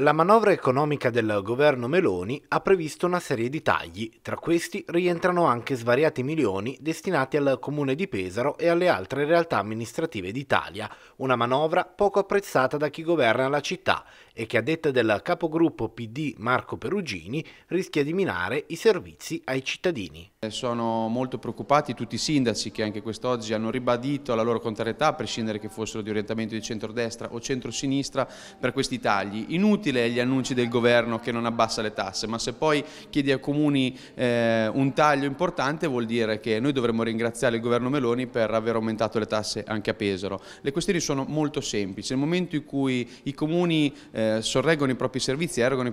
La manovra economica del governo Meloni ha previsto una serie di tagli, tra questi rientrano anche svariati milioni destinati al comune di Pesaro e alle altre realtà amministrative d'Italia, una manovra poco apprezzata da chi governa la città e che a detta del capogruppo PD Marco Perugini rischia di minare i servizi ai cittadini. Eh, sono molto preoccupati tutti i sindaci che anche quest'oggi hanno ribadito la loro contrarietà, a prescindere che fossero di orientamento di centrodestra o centrosinistra, per questi tagli. Inutile utile agli annunci del governo che non abbassa le tasse, ma se poi chiedi ai comuni eh, un taglio importante vuol dire che noi dovremmo ringraziare il governo Meloni per aver aumentato le tasse anche a Pesaro. Le questioni sono molto semplici, nel momento in cui i comuni eh, sorreggono i propri servizi, erogano i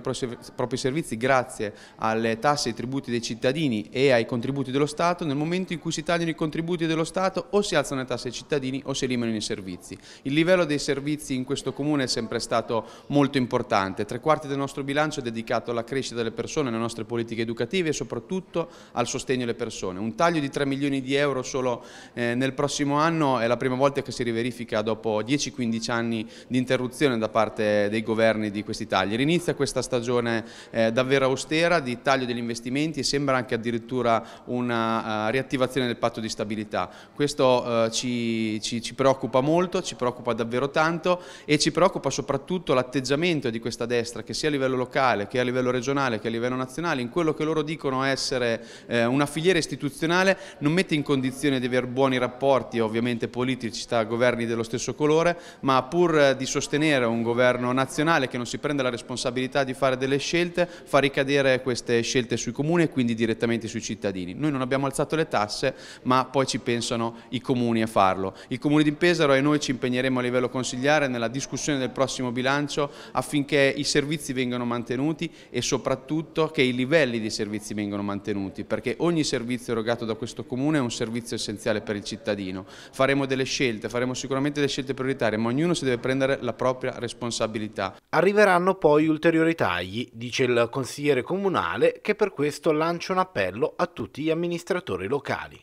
propri servizi grazie alle tasse e ai tributi dei cittadini e ai contributi dello Stato, nel momento in cui si tagliano i contributi dello Stato o si alzano le tasse ai cittadini o si eliminano i servizi. Il livello dei servizi in questo comune è sempre stato molto importante importante, tre quarti del nostro bilancio è dedicato alla crescita delle persone, alle nostre politiche educative e soprattutto al sostegno alle persone. Un taglio di 3 milioni di euro solo eh, nel prossimo anno è la prima volta che si riverifica dopo 10-15 anni di interruzione da parte dei governi di questi tagli. Rinizia questa stagione eh, davvero austera di taglio degli investimenti e sembra anche addirittura una uh, riattivazione del patto di stabilità. Questo uh, ci, ci, ci preoccupa molto, ci preoccupa davvero tanto e ci preoccupa soprattutto l'atteggiamento di questa questa destra, che sia a livello locale, che a livello regionale, che a livello nazionale, in quello che loro dicono essere eh, una filiera istituzionale, non mette in condizione di avere buoni rapporti, ovviamente politici, tra governi dello stesso colore, ma pur eh, di sostenere un governo nazionale che non si prende la responsabilità di fare delle scelte, fa ricadere queste scelte sui comuni e quindi direttamente sui cittadini. Noi non abbiamo alzato le tasse, ma poi ci pensano i comuni a farlo. Il comune di Pesaro e noi ci impegneremo a livello consigliare nella discussione del prossimo bilancio affinché i servizi vengano mantenuti e soprattutto che i livelli dei servizi vengano mantenuti, perché ogni servizio erogato da questo Comune è un servizio essenziale per il cittadino. Faremo delle scelte, faremo sicuramente delle scelte prioritarie, ma ognuno si deve prendere la propria responsabilità. Arriveranno poi ulteriori tagli, dice il consigliere comunale, che per questo lancia un appello a tutti gli amministratori locali.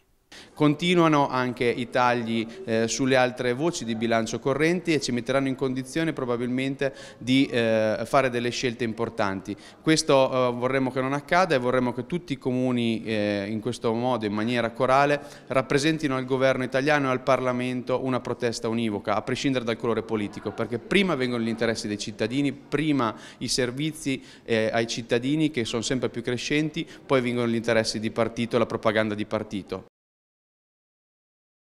Continuano anche i tagli eh, sulle altre voci di bilancio correnti e ci metteranno in condizione probabilmente di eh, fare delle scelte importanti. Questo eh, vorremmo che non accada e vorremmo che tutti i comuni eh, in questo modo, in maniera corale, rappresentino al governo italiano e al Parlamento una protesta univoca, a prescindere dal colore politico, perché prima vengono gli interessi dei cittadini, prima i servizi eh, ai cittadini che sono sempre più crescenti, poi vengono gli interessi di partito e la propaganda di partito.